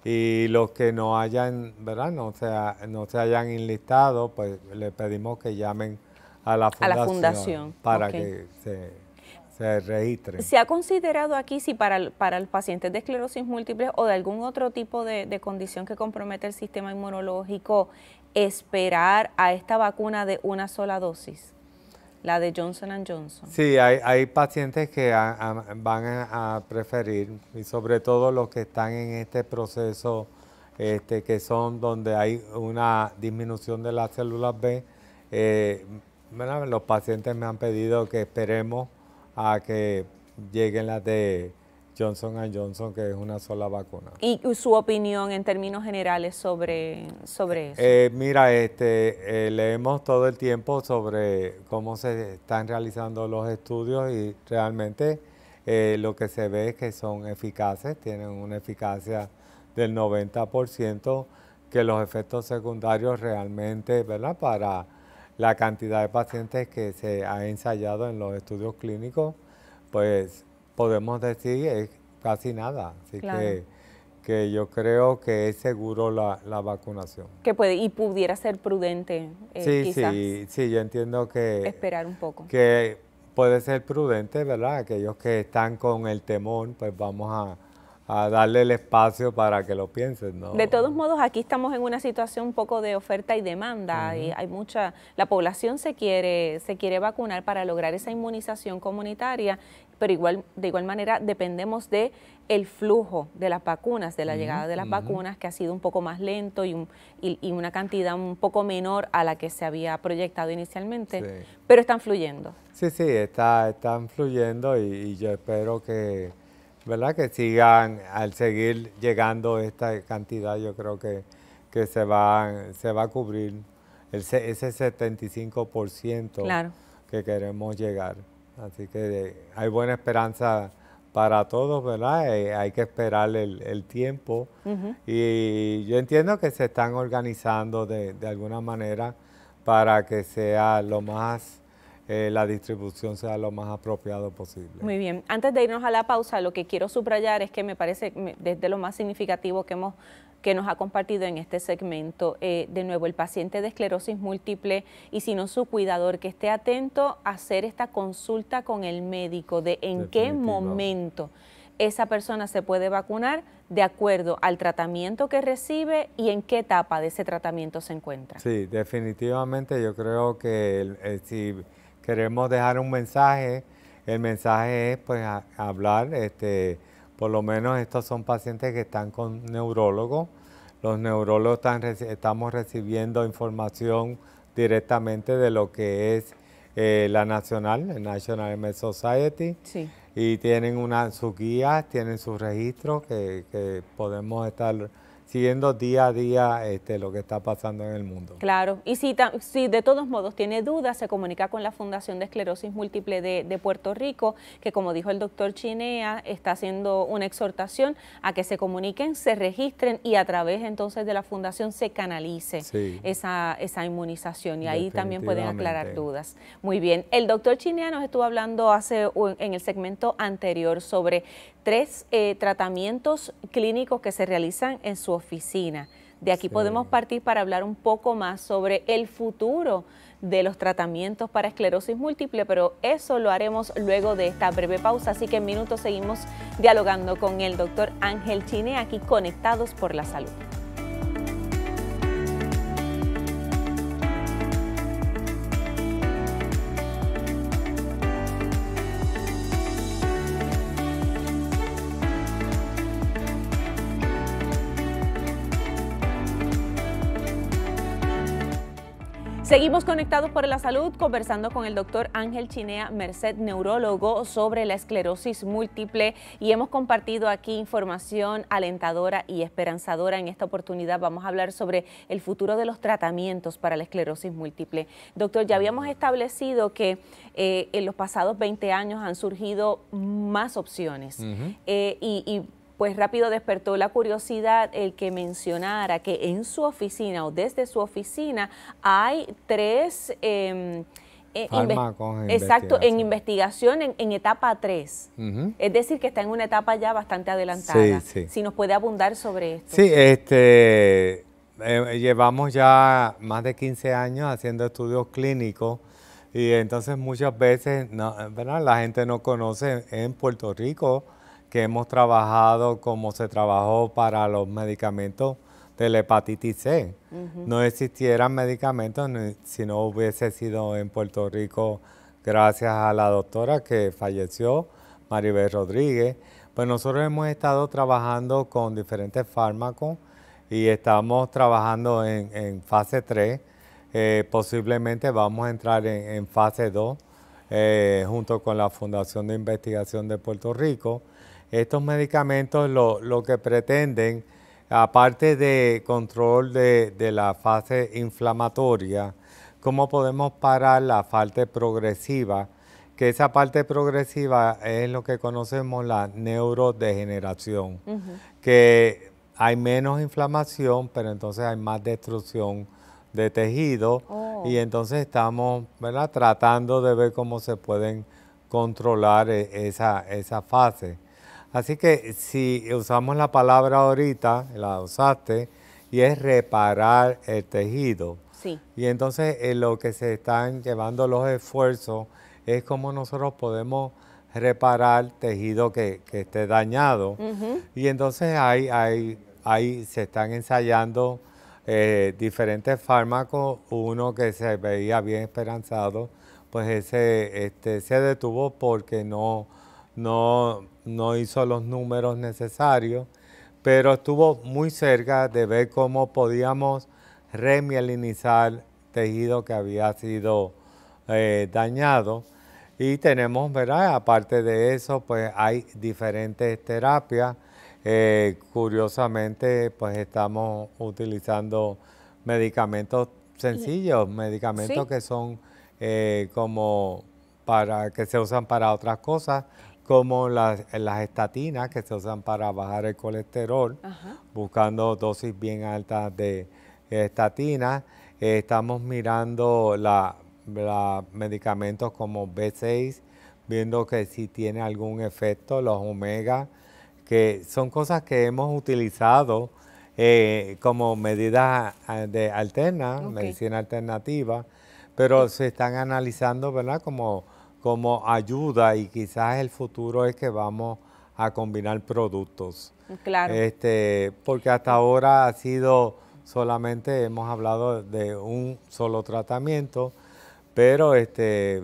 y los que no hayan, ¿verdad? No, sea, no se hayan enlistado, pues le pedimos que llamen a la fundación, para que se se ha considerado aquí si para el, para paciente de esclerosis múltiple o de algún otro tipo de, condición que compromete el sistema inmunológico esperar a esta vacuna de una sola dosis? La de Johnson Johnson. Sí, hay, pacientes que van a, preferir, y sobre todo los que están en este proceso, este, que son donde hay una disminución de las células B. Eh, los pacientes me han pedido que esperemos a que lleguen las de Johnson Johnson, que es una sola vacuna. ¿Y su opinión en términos generales sobre, eso? Eh, mira, este, eh, leemos todo el tiempo sobre cómo se están realizando los estudios y realmente eh, lo que se ve es que son eficaces, tienen una eficacia del 90%, que los efectos secundarios realmente, ¿verdad? Para la cantidad de pacientes que se ha ensayado en los estudios clínicos, pues podemos decir es casi nada. Así que, que, yo creo que es seguro la, la, vacunación. Que puede y pudiera ser prudente. Eh, sí, sí, sí, yo entiendo que... Esperar un poco. Que puede ser prudente, ¿verdad? Aquellos que están con el temor, pues vamos a a darle el espacio para que lo piensen. De todos modos, aquí estamos en una situación un poco de oferta y demanda. y hay mucha, la población se quiere, se quiere vacunar para lograr esa inmunización comunitaria, pero igual, de igual manera dependemos de el flujo de las vacunas, de la llegada de las vacunas, que ha sido un poco más lento y, y, una cantidad un poco menor a la que se había proyectado inicialmente, pero están fluyendo. Sí, sí, está, están fluyendo y yo espero que ¿verdad? Que sigan, al seguir llegando esta cantidad, yo creo que, que se, va, se va a cubrir el, ese 75% que queremos llegar. Así que eh, hay buena esperanza para todos, ¿verdad? Eh, hay que esperar el, tiempo. Y yo entiendo que se están organizando de alguna manera para que sea lo más eh, la distribución sea lo más apropiado posible. Muy bien, antes de irnos a la pausa, lo que quiero subrayar es que me parece desde lo más significativo que hemos que nos ha compartido en este segmento. Eh, de nuevo, el paciente de esclerosis múltiple y si no su cuidador, que esté atento a hacer esta consulta con el médico de en qué momento esa persona se puede vacunar de acuerdo al tratamiento que recibe y en qué etapa de ese tratamiento se encuentra. Sí, definitivamente yo creo que eh, si queremos dejar un mensaje. El mensaje es pues hablar, este, por lo menos estos son pacientes que están con neurólogos. Los neurólogos estamos recibiendo información directamente de lo que es eh, la Nacional, la National MS Society. Sí. Y tienen una, sus guías, tienen sus registros que podemos estar siguiendo día a día este, lo que está pasando en el mundo. Claro, y si, de todos modos tiene dudas, se comunica con la Fundación de Esclerosis Múltiple de, Puerto Rico, que como dijo el doctor Chinea, está haciendo una exhortación a que se comuniquen, se registren y a través entonces de la Fundación se canalice esa, esa inmunización y ahí también pueden aclarar dudas. Muy bien, el doctor Chinea nos estuvo hablando hace en el segmento anterior sobre tres eh, tratamientos clínicos que se realizan en su oficina. De aquí podemos partir para hablar un poco más sobre el futuro de los tratamientos para esclerosis múltiple, pero eso lo haremos luego de esta breve pausa. Así que en minutos seguimos dialogando con el doctor Ángel Chine aquí conectados por la salud. Seguimos conectados por la salud conversando con el doctor Ángel Chinea Merced, neurólogo, sobre la esclerosis múltiple y hemos compartido aquí información alentadora y esperanzadora. En esta oportunidad vamos a hablar sobre el futuro de los tratamientos para la esclerosis múltiple. Doctor, ya habíamos establecido que eh, en los pasados 20 años han surgido más opciones eh, y, y pues rápido despertó la curiosidad el que mencionara que en su oficina o desde su oficina hay tres... Em, eh, exacto, en investigación en, etapa 3. Es decir, que está en una etapa ya bastante adelantada. Si nos puede abundar sobre esto. Sí, este, eh, llevamos ya más de 15 años haciendo estudios clínicos y entonces muchas veces la gente no conoce en Puerto Rico que hemos trabajado como se trabajó para los medicamentos de la hepatitis C. No existieran medicamentos si no hubiese sido en Puerto Rico gracias a la doctora que falleció, Maribel Rodríguez. Pues nosotros hemos estado trabajando con diferentes fármacos y estamos trabajando en, fase 3. Eh, posiblemente vamos a entrar en, fase 2 eh, junto con la Fundación de Investigación de Puerto Rico estos medicamentos lo, que pretenden, aparte de control de, la fase inflamatoria, cómo podemos parar la parte progresiva, que esa parte progresiva es lo que conocemos la neurodegeneración, que hay menos inflamación, pero entonces hay más destrucción de tejido oh. y entonces estamos tratando de ver cómo se pueden controlar eh, esa, esa fase. Así que si usamos la palabra ahorita, la usaste, y es reparar el tejido. Sí. Y entonces eh, lo que se están llevando los esfuerzos es cómo nosotros podemos reparar tejido que, esté dañado. Y entonces ahí, se están ensayando eh, diferentes fármacos. Uno que se veía bien esperanzado, pues ese este, se detuvo porque no, no no hizo los números necesarios, pero estuvo muy cerca de ver cómo podíamos remielinizar tejido que había sido eh, dañado. Y tenemos, ¿verdad? Aparte de eso, pues hay diferentes terapias. Eh, curiosamente, pues estamos utilizando medicamentos sencillos, medicamentos que son eh, como para que se usan para otras cosas como las, las, estatinas que se usan para bajar el colesterol, buscando dosis bien altas de estatinas. estamos mirando la, medicamentos como B6, viendo que si tiene algún efecto, los omega, que son cosas que hemos utilizado eh, como medidas ah, de alterna, medicina alternativa, pero se están analizando, ¿verdad? Como como ayuda y quizás el futuro es que vamos a combinar productos. Claro. Este, porque hasta ahora ha sido solamente, hemos hablado de un solo tratamiento, pero este,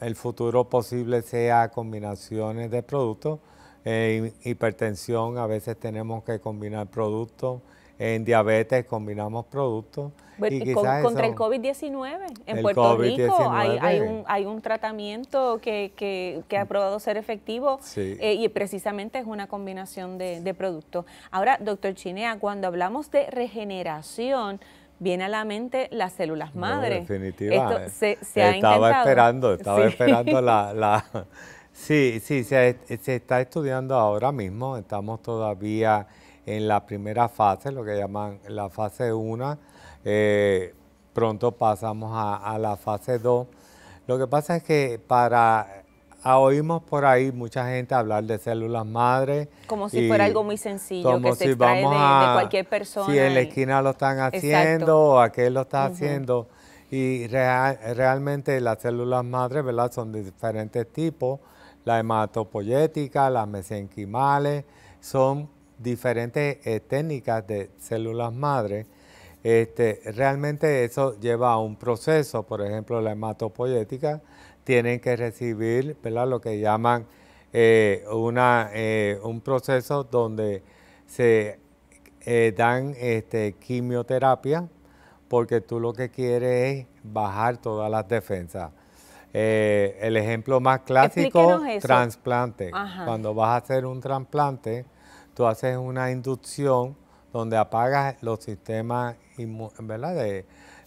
el futuro posible sea combinaciones de productos. Eh, hipertensión a veces tenemos que combinar productos en diabetes combinamos productos. Eh, con, contra el COVID-19 en Puerto Rico hay, un, tratamiento que, ha probado ser efectivo eh, y precisamente es una combinación de, productos. Ahora, doctor Chinea, cuando hablamos de regeneración, viene a la mente las células madres. definitivamente. estaba esperando, estaba esperando la, Sí, sí, se, se está estudiando ahora mismo, estamos todavía en la primera fase, lo que llaman la fase 1. Eh, pronto pasamos a, la fase 2. Lo que pasa es que para ah, oímos por ahí mucha gente hablar de células madre. Como si fuera algo muy sencillo, que se extrae de, cualquier persona. Si en la esquina lo están haciendo o a aquel lo está haciendo. Y realmente las células madre, ¿verdad? Son de diferentes tipos. La hematopoyética, las mesenquimales, son diferentes eh, técnicas de células madre, este, realmente eso lleva a un proceso, por ejemplo, la hematopoyética, tienen que recibir lo que llaman eh, una, eh, un proceso donde se dan este, quimioterapia, porque tú lo que quieres es bajar todas las defensas. el ejemplo más clásico, trasplante. Cuando vas a hacer un trasplante, tú haces una inducción donde apagas los sistemas ¿verdad?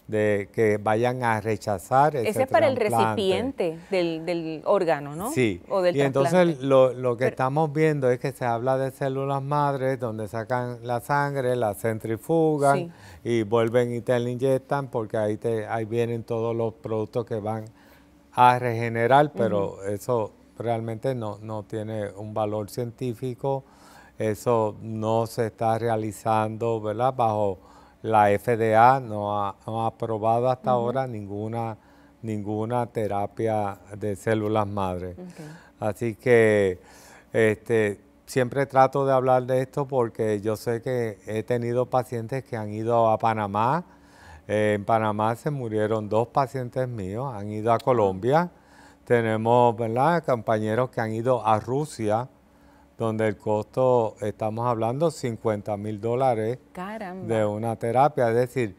De, que vayan a rechazar ese, ese es para el recipiente del, órgano, ¿no? Sí. y entonces lo, que estamos viendo es que se habla de células madres donde sacan la sangre, la centrifugan y vuelven y te la inyectan porque ahí, te, ahí vienen todos los productos que van a regenerar, pero eso realmente no, no tiene un valor científico eso no se está realizando, ¿verdad? Bajo la FDA no ha, aprobado hasta ahora ninguna, ninguna terapia de células madre. Así que este, siempre trato de hablar de esto porque yo sé que he tenido pacientes que han ido a Panamá. en Panamá se murieron dos pacientes míos, han ido a Colombia. Tenemos, ¿verdad? compañeros que han ido a Rusia donde el costo, estamos hablando 50 mil dólares de una terapia. Es decir,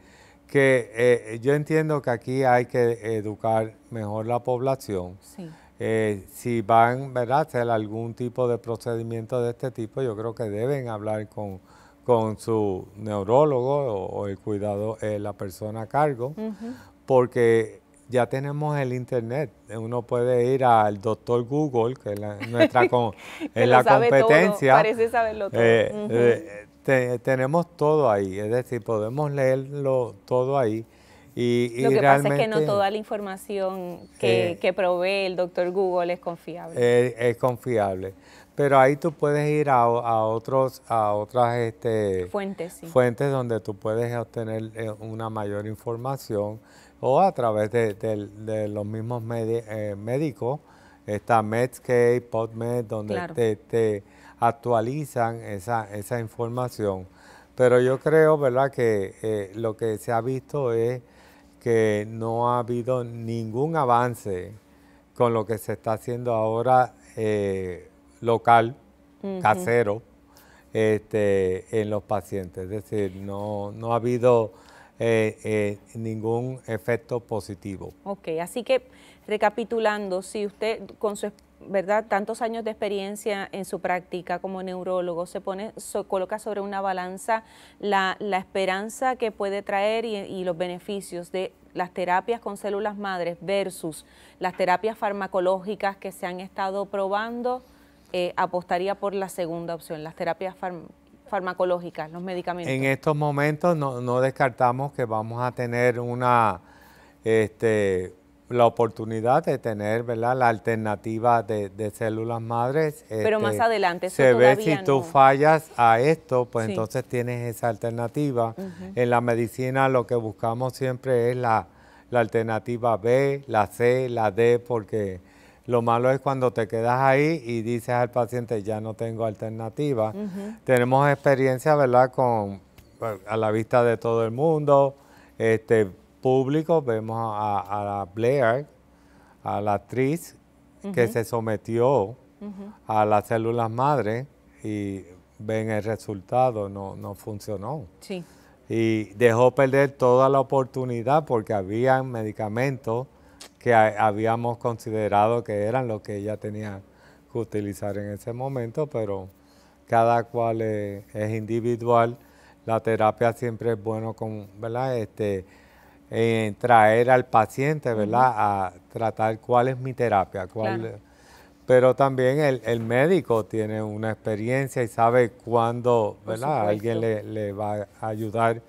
que eh, yo entiendo que aquí hay que educar mejor la población. Eh, si van ¿verdad? a hacer algún tipo de procedimiento de este tipo, yo creo que deben hablar con, su neurólogo o, el cuidado, eh, la persona a cargo, porque ya tenemos el internet. Eh, uno puede ir al doctor Google, que es la, nuestra la competencia. parece saberlo todo. Eh, eh, tenemos todo ahí, es decir, podemos leerlo todo ahí. Y, Lo que pasa es que no toda la información que, que provee el doctor Google es confiable. es confiable. Pero ahí tú puedes ir a, otros, a otras este, fuentes, fuentes donde tú puedes obtener eh, una mayor información o a través de, los mismos eh, médicos, está Medscape, PodMed, donde te, actualizan esa, información. Pero yo creo, ¿verdad?, que eh, lo que se ha visto es que no ha habido ningún avance con lo que se está haciendo ahora local, casero, este, en los pacientes. Es decir, no, ha habido eh, eh, ningún efecto positivo. Ok, así que recapitulando, si usted con su verdad tantos años de experiencia en su práctica como neurólogo se pone coloca sobre una balanza la, la esperanza que puede traer y, y los beneficios de las terapias con células madres versus las terapias farmacológicas que se han estado probando eh, apostaría por la segunda opción, las terapias farmacológicas, los medicamentos. En estos momentos no, descartamos que vamos a tener una este, la oportunidad de tener la alternativa de, células madres. Pero más este, adelante, se ve si tú fallas a esto, pues entonces tienes esa alternativa. En la medicina lo que buscamos siempre es la alternativa B, la C, la D, porque lo malo es cuando te quedas ahí y dices al paciente, ya no tengo alternativa. Tenemos experiencia, ¿verdad?, con a la vista de todo el mundo, este público, vemos a, la Blair, a la actriz que se sometió a las células madre y ven el resultado, no, no funcionó. Sí. Y dejó perder toda la oportunidad porque había medicamentos que habíamos considerado que eran lo que ella tenía que utilizar en ese momento, pero cada cual es, individual. La terapia siempre es bueno con, este, traer al paciente, A tratar cuál es mi terapia, cuál. Pero también el, médico tiene una experiencia y sabe cuándo, Alguien le va a ayudar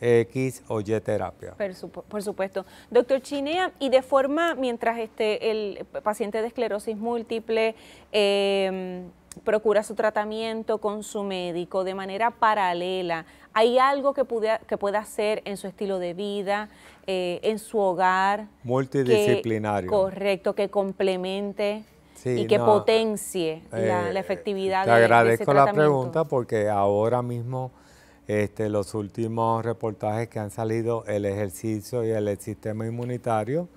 X o Y terapia. Por, supuesto. Doctor Chinea, y de forma, mientras este, el paciente de esclerosis múltiple em, procura su tratamiento con su médico de manera paralela, ¿hay algo que, pueda, que pueda hacer en su estilo de vida, eh, en su hogar? Multidisciplinario. correcto, que complemente. y que potencie la, eh, efectividad. de agradezco de ese la pregunta porque ahora mismo este, los últimos reportajes que han salido, el ejercicio y el, sistema inmunitario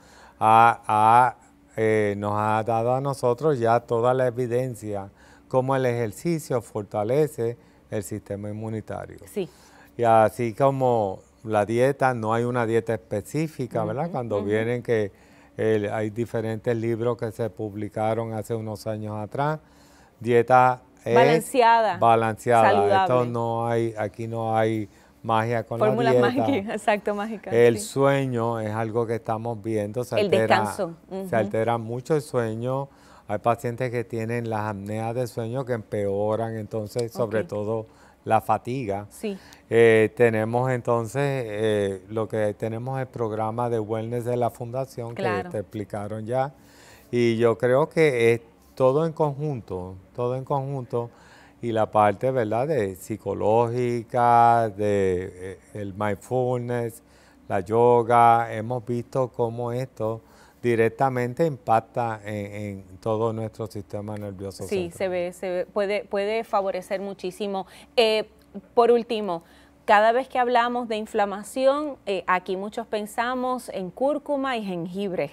eh, nos ha dado a nosotros ya toda la evidencia cómo el ejercicio fortalece el sistema inmunitario. Sí. Y así como la dieta, no hay una dieta específica, ¿verdad? Cuando vienen que hay diferentes libros que se publicaron hace unos años atrás, dieta balanceada. Balanceada. Saludable. no hay, aquí no hay magia con la dieta. exacto, mágica. El sueño es algo que estamos viendo. Se el altera, descanso. Se altera mucho el sueño. Hay pacientes que tienen las apneas de sueño que empeoran, entonces, sobre todo la fatiga. Sí. Eh, tenemos entonces, eh, lo que tenemos el programa de wellness de la fundación que te explicaron ya. Y yo creo que todo en conjunto, todo en conjunto y la parte, ¿verdad?, de psicológica, de eh, el mindfulness, la yoga, hemos visto cómo esto directamente impacta en, todo nuestro sistema nervioso. Sí, se ve, se puede, puede favorecer muchísimo. Eh, por último, cada vez que hablamos de inflamación, eh, aquí muchos pensamos en cúrcuma y jengibre.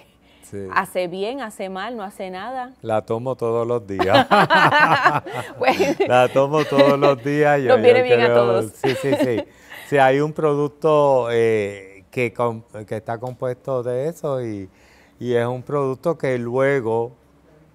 Hace bien, hace mal, no hace nada. La tomo todos los días. la tomo todos los días. Yo, Nos viene bien a todos. Sí, sí, sí. Sí, hay un producto eh, que, está compuesto de eso y, es un producto que luego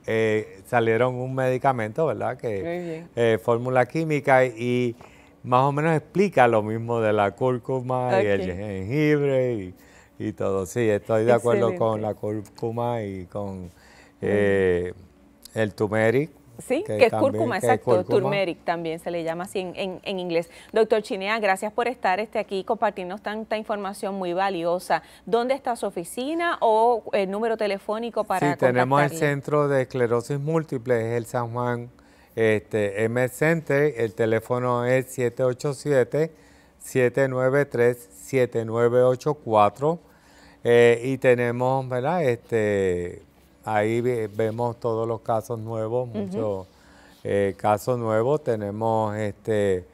eh, salieron un medicamento, ¿verdad? Que eh, fórmula química y más o menos explica lo mismo de la cúrcuma y el jengibre y y todo. Sí, estoy de acuerdo con la cúrcuma y con eh, el turmeric. Sí, que, es cúrcuma, exacto, turmeric también se le llama así en, inglés. Doctor Chinea, gracias por estar este, aquí compartiendo tanta información muy valiosa. ¿Dónde está su oficina o el número telefónico para Sí, tenemos el Centro de Esclerosis Múltiple, es el San Juan este, Center, el teléfono es 787 793-7984. Eh, y tenemos, ¿verdad? Este, ahí vemos todos los casos nuevos, muchos eh, casos nuevos. Tenemos, este,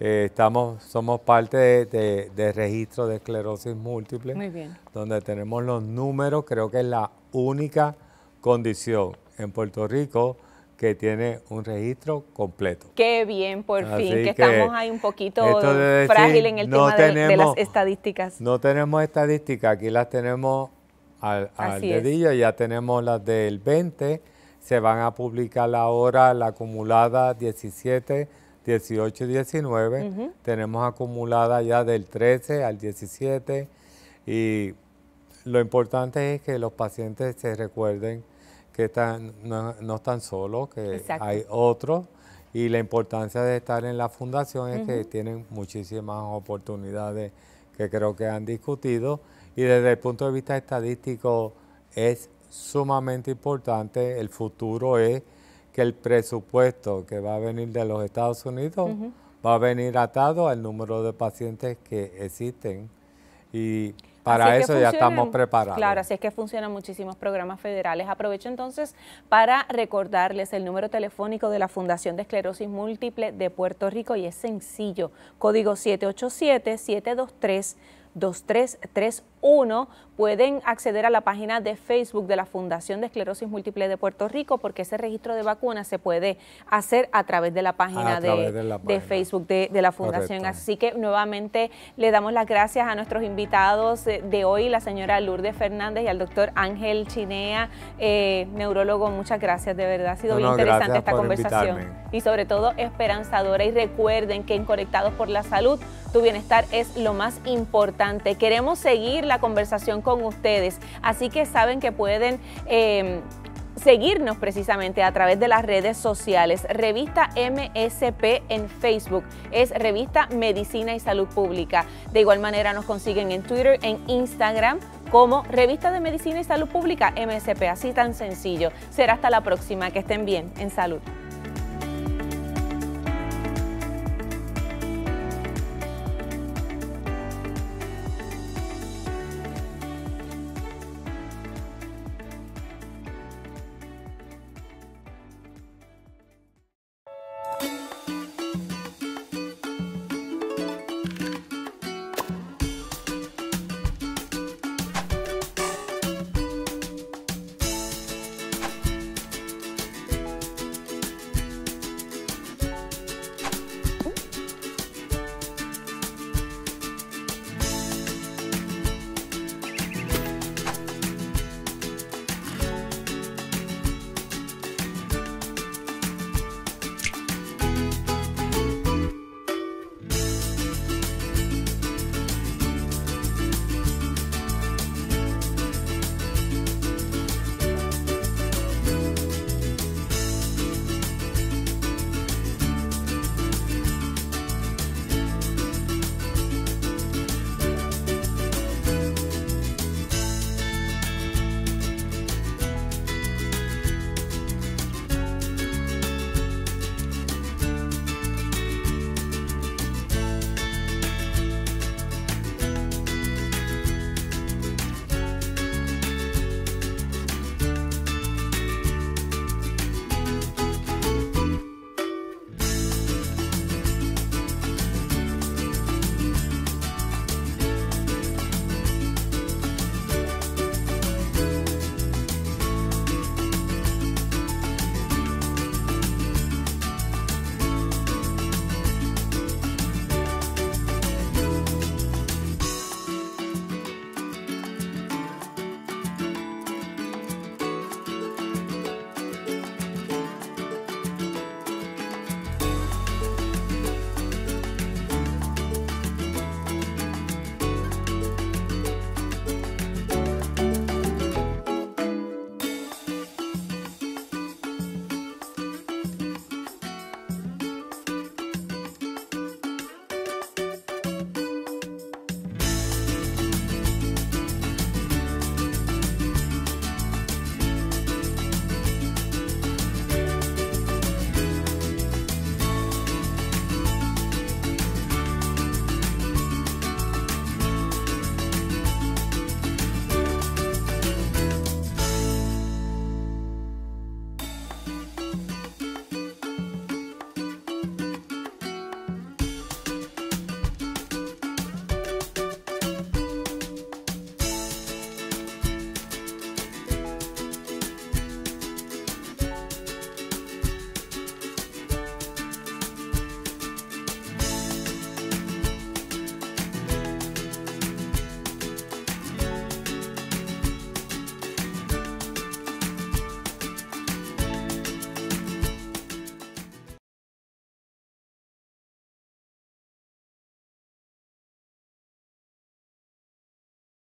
eh, estamos, somos parte de, registro de esclerosis múltiple, Muy bien. donde tenemos los números, creo que es la única condición en Puerto Rico que tiene un registro completo. Qué bien, por fin, que, estamos ahí un poquito frágil en el tema de, las estadísticas. No tenemos estadísticas, aquí las tenemos al, dedillo, ya tenemos las del 20, se van a publicar ahora la acumulada 17, 18 y 19, tenemos acumulada ya del 13 al 17 y lo importante es que los pacientes se recuerden que están, no, no están solos, que hay otros. Y la importancia de estar en la fundación es que tienen muchísimas oportunidades que creo que han discutido. Y desde el punto de vista estadístico es sumamente importante. El futuro es que el presupuesto que va a venir de los Estados Unidos va a venir atado al número de pacientes que existen. Y para eso ya estamos preparados. Claro, así es que funcionan muchísimos programas federales. Aprovecho entonces para recordarles el número telefónico de la Fundación de Esclerosis Múltiple de Puerto Rico y es sencillo, código 787 723 2331 uno, pueden acceder a la página de Facebook de la Fundación de Esclerosis Múltiple de Puerto Rico porque ese registro de vacunas se puede hacer a través de la página, de, Facebook de, la Fundación. Así que nuevamente le damos las gracias a nuestros invitados de hoy, la señora Lourdes Fernández y al doctor Ángel Chinea, eh, neurólogo. Muchas gracias, de verdad. Ha sido muy interesante esta conversación. Y sobre todo esperanzadora. Y recuerden que en Conectados por la Salud, tu bienestar es lo más importante. Queremos seguir la conversación con ustedes. Así que saben que pueden... Em, seguirnos precisamente a través de las redes sociales. Revista MSP en Facebook es Revista Medicina y Salud Pública. De igual manera nos consiguen en Twitter, en Instagram como Revista de Medicina y Salud Pública MSP. Así tan sencillo. Será hasta la próxima. Que estén bien en salud.